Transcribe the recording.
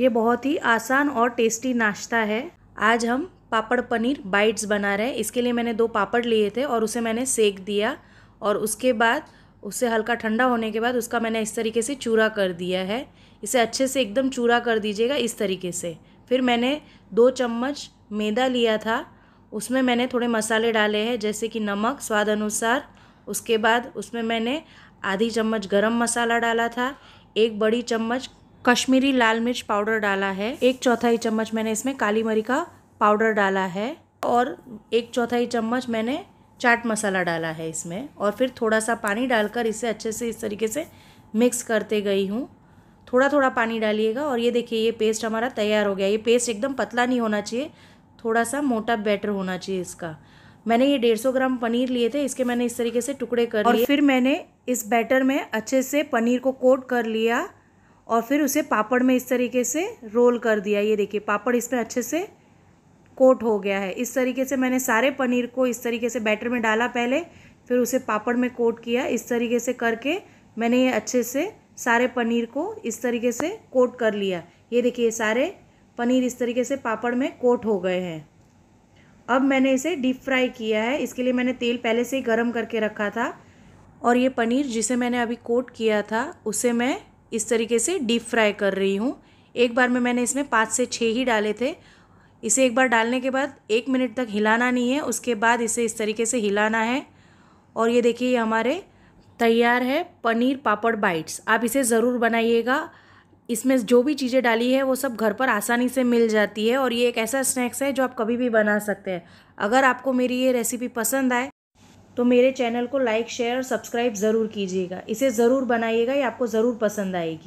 ये बहुत ही आसान और टेस्टी नाश्ता है आज हम पापड़ पनीर बाइट्स बना रहे हैं इसके लिए मैंने दो पापड़ लिए थे और उसे मैंने सेक दिया और उसके बाद उसे हल्का ठंडा होने के बाद उसका मैंने इस तरीके से चूरा कर दिया है इसे अच्छे से एकदम चूरा कर दीजिएगा इस तरीके से फिर मैंने दो चम्मच मैदा लिया था उसमें मैंने थोड़े मसाले डाले हैं जैसे कि नमक स्वाद अनुसार उसके बाद उसमें मैंने आधी चम्मच गरम मसाला डाला था एक बड़ी चम्मच कश्मीरी लाल मिर्च पाउडर डाला है एक चौथाई चम्मच मैंने इसमें काली मरी का पाउडर डाला है और एक चौथाई चम्मच मैंने चाट मसाला डाला है इसमें और फिर थोड़ा सा पानी डालकर इसे अच्छे से इस तरीके से मिक्स करते गई हूँ थोड़ा थोड़ा पानी डालिएगा और ये देखिए ये पेस्ट हमारा तैयार हो गया ये पेस्ट एकदम पतला नहीं होना चाहिए थोड़ा सा मोटा बैटर होना चाहिए इसका मैंने ये डेढ़ सौ ग्राम पनीर लिए थे इसके मैंने इस तरीके से टुकड़े कर लिए और फिर मैंने इस बैटर में अच्छे से पनीर को कोट कर लिया और फिर उसे पापड़ में इस तरीके से रोल कर दिया ये देखिए पापड़ इसमें अच्छे से कोट हो गया है इस तरीके से मैंने सारे पनीर को इस तरीके से बैटर में डाला पहले फिर उसे पापड़ में कोट किया इस तरीके से करके मैंने ये अच्छे से सारे पनीर को इस तरीके से कोट कर लिया ये देखिए सारे पनीर इस तरीके से पापड़ में कोट हो गए हैं अब मैंने इसे डीप फ्राई किया है इसके लिए मैंने तेल पहले से ही गर्म करके रखा था और ये पनीर जिसे मैंने अभी कोट किया था उसे मैं इस तरीके से डीप फ्राई कर रही हूँ एक बार में मैंने इसमें पाँच से छः ही डाले थे इसे एक बार डालने के बाद एक मिनट तक हिलाना नहीं है उसके बाद इसे इस तरीके से हिलाना है और ये देखिए ये हमारे तैयार है पनीर पापड़ बाइट्स आप इसे ज़रूर बनाइएगा इसमें जो भी चीज़ें डाली है वो सब घर पर आसानी से मिल जाती है और ये एक ऐसा स्नैक्स है जो आप कभी भी बना सकते हैं अगर आपको मेरी ये रेसिपी पसंद आए तो मेरे चैनल को लाइक शेयर और सब्सक्राइब ज़रूर कीजिएगा इसे ज़रूर बनाइएगा ये आपको ज़रूर पसंद आएगी